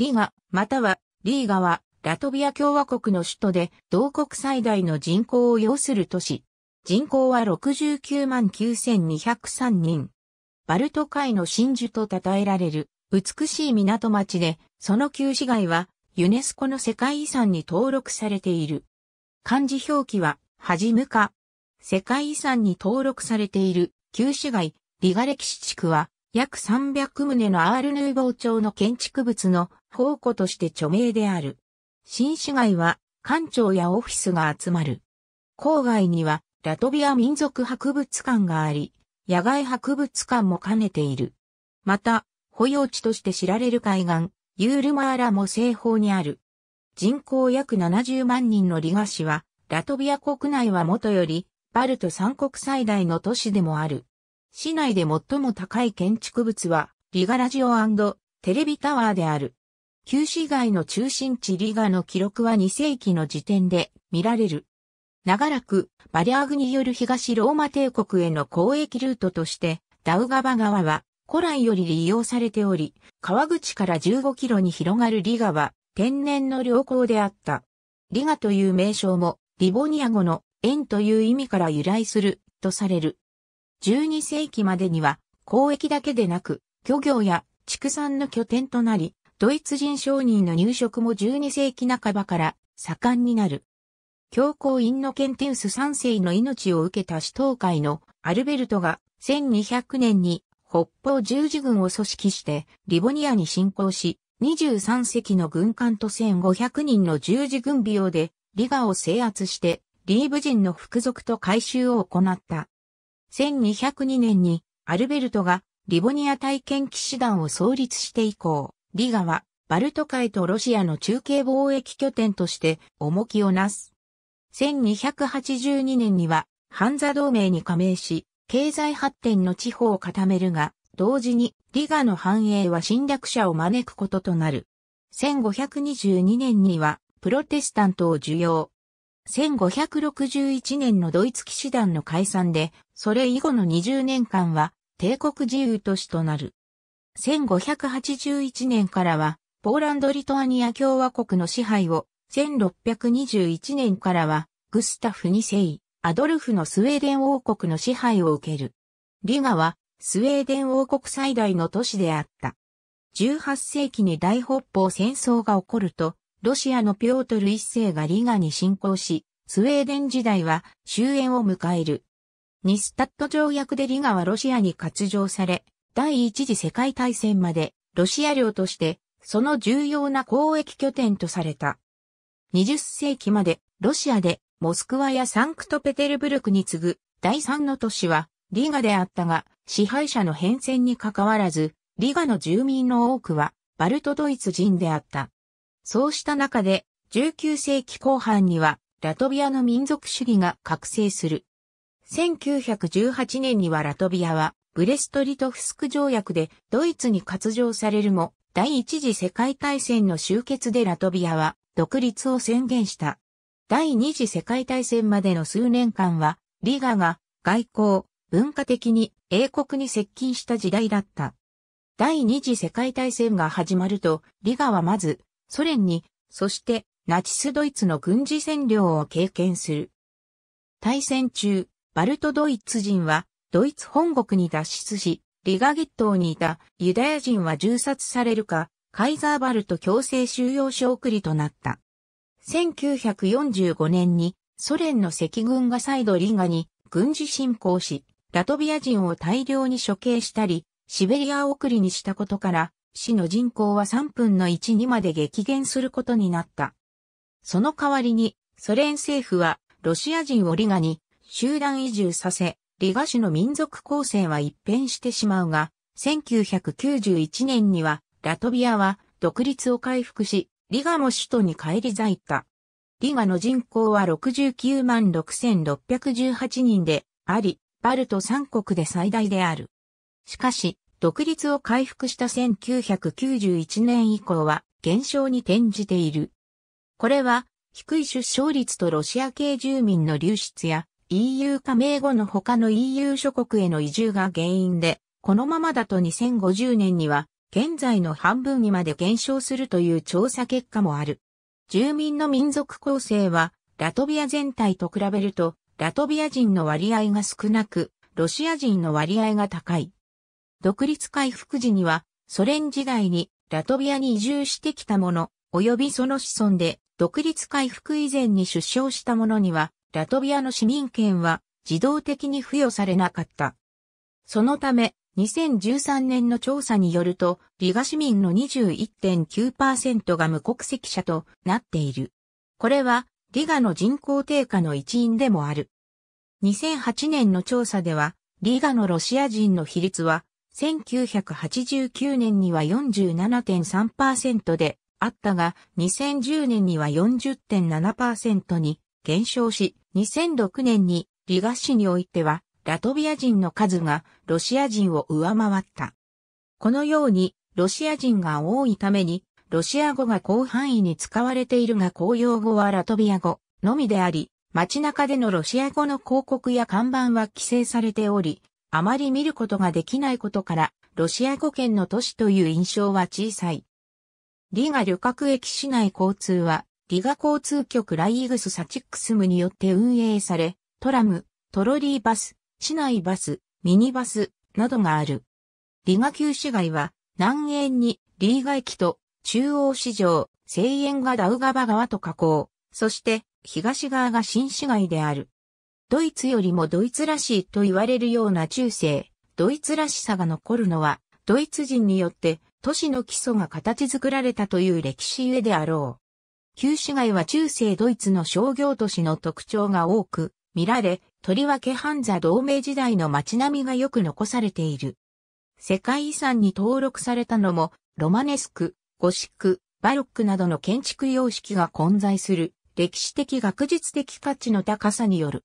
リガ、またはリーガは、ラトビア共和国の首都で、同国最大の人口を要する都市。人口は69万9203人。バルト海の真珠と称えられる、美しい港町で、その旧市街は、ユネスコの世界遺産に登録されている。漢字表記は、はじむか。世界遺産に登録されている、旧市街、リガ歴史地区は、約300棟のアールヌーボー町の建築物の宝庫として著名である。新市街は館長やオフィスが集まる。郊外にはラトビア民族博物館があり、野外博物館も兼ねている。また、保養地として知られる海岸、ユールマーラも西方にある。人口約70万人のリガ市は、ラトビア国内はもとより、バルト三国最大の都市でもある。市内で最も高い建築物は、リガラジオテレビタワーである。旧市街の中心地リガの記録は2世紀の時点で見られる。長らくバリアーグによる東ローマ帝国への交易ルートとしてダウガバ川は古来より利用されており、川口から15キロに広がるリガは天然の良好であった。リガという名称もリボニア語の縁という意味から由来するとされる。12世紀までには交易だけでなく漁業や畜産の拠点となり、ドイツ人商人の入植も12世紀半ばから盛んになる。教皇インノケンテウス3世の命を受けた死闘会のアルベルトが1200年に北方十字軍を組織してリボニアに侵攻し、23隻の軍艦と1500人の十字軍備用でリガを制圧してリーブ人の服属と改修を行った。1202年にアルベルトがリボニア体験騎士団を創立して以降、リガはバルト海とロシアの中継貿易拠点として重きをなす。1282年にはハンザ同盟に加盟し、経済発展の地方を固めるが、同時にリガの繁栄は侵略者を招くこととなる。1522年にはプロテスタントを受容、1561年のドイツ騎士団の解散で、それ以後の20年間は帝国自由都市となる。1581年からは、ポーランド・リトアニア共和国の支配を、1621年からは、グスタフ2世、アドルフのスウェーデン王国の支配を受ける。リガは、スウェーデン王国最大の都市であった。18世紀に大北方戦争が起こると、ロシアのピョートル一世がリガに侵攻し、スウェーデン時代は終焉を迎える。ニスタット条約でリガはロシアに割譲され、第一次世界大戦までロシア領としてその重要な交易拠点とされた。20世紀までロシアでモスクワやサンクトペテルブルクに次ぐ第三の都市はリガであったが支配者の変遷に関わらずリガの住民の多くはバルトドイツ人であった。そうした中で、19世紀後半には、ラトビアの民族主義が覚醒する。1918年にはラトビアは、ブレストリトフスク条約でドイツに割譲されるも、第一次世界大戦の終結でラトビアは独立を宣言した。第二次世界大戦までの数年間は、リガが外交、文化的に英国に接近した時代だった。第二次世界大戦が始まると、リガはまずソ連に、そしてナチスドイツの軍事占領を経験する。大戦中、バルトドイツ人はドイツ本国に脱出し、リガゲットにいたユダヤ人は銃殺されるか、カイザーバルト強制収容所送りとなった。1945年にソ連の赤軍が再度リガに軍事侵攻し、ラトビア人を大量に処刑したり、シベリア送りにしたことから、市の人口は3分の1にまで激減することになった。その代わりに、ソ連政府は、ロシア人をリガに集団移住させ、リガ市の民族構成は一変してしまうが、1991年には、ラトビアは独立を回復し、リガも首都に返り咲いた。リガの人口は69万6618人であり、バルト三国で最大である。しかし、独立を回復した1991年以降は減少に転じている。これは低い出生率とロシア系住民の流出や EU 加盟後の他の EU 諸国への移住が原因で、このままだと2050年には現在の半分にまで減少するという調査結果もある。住民の民族構成はラトビア全体と比べるとラトビア人の割合が少なく、ロシア人の割合が高い。独立回復時には、ソ連時代にラトビアに移住してきた者、及びその子孫で、独立回復以前に出生した者には、ラトビアの市民権は自動的に付与されなかった。そのため、2013年の調査によると、リガ市民の21.9%が無国籍者となっている。これは、リガの人口低下の一因でもある。2008年の調査では、リガのロシア人の比率は1989年には47.3%であったが、2010年には40.7%に減少し、2006年にリガ市においては、ラトビア人の数がロシア人を上回った。このように、ロシア人が多いために、ロシア語が広範囲に使われているが公用語はラトビア語のみであり、街中でのロシア語の広告や看板は規制されており、あまり見ることができないことから、ロシア語圏の都市という印象は小さい。リガ旅客駅市内交通は、リガ交通局ライイグスサチックスムによって運営され、トラム、トロリーバス、市内バス、ミニバス、などがある。リガ旧市街は、南縁にリーガ駅と中央市場、西縁がダウガバ川と河口、そして東側が新市街である。ドイツよりもドイツらしいと言われるような中世、ドイツらしさが残るのは、ドイツ人によって都市の基礎が形作られたという歴史ゆえであろう。旧市街は中世ドイツの商業都市の特徴が多く見られ、とりわけハンザ同盟時代の街並みがよく残されている。世界遺産に登録されたのも、ロマネスク、ゴシック、バロックなどの建築様式が混在する歴史的学術的価値の高さによる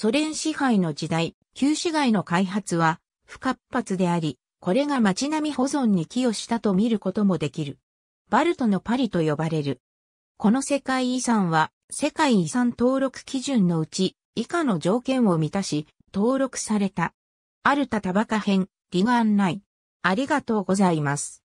ソ連支配の時代、旧市街の開発は不活発であり、これが街並み保存に寄与したと見ることもできる。バルトのパリと呼ばれる。この世界遺産は世界遺産登録基準のうち以下の条件を満たし登録された。アルタタバカ編、リガンライ。ありがとうございます。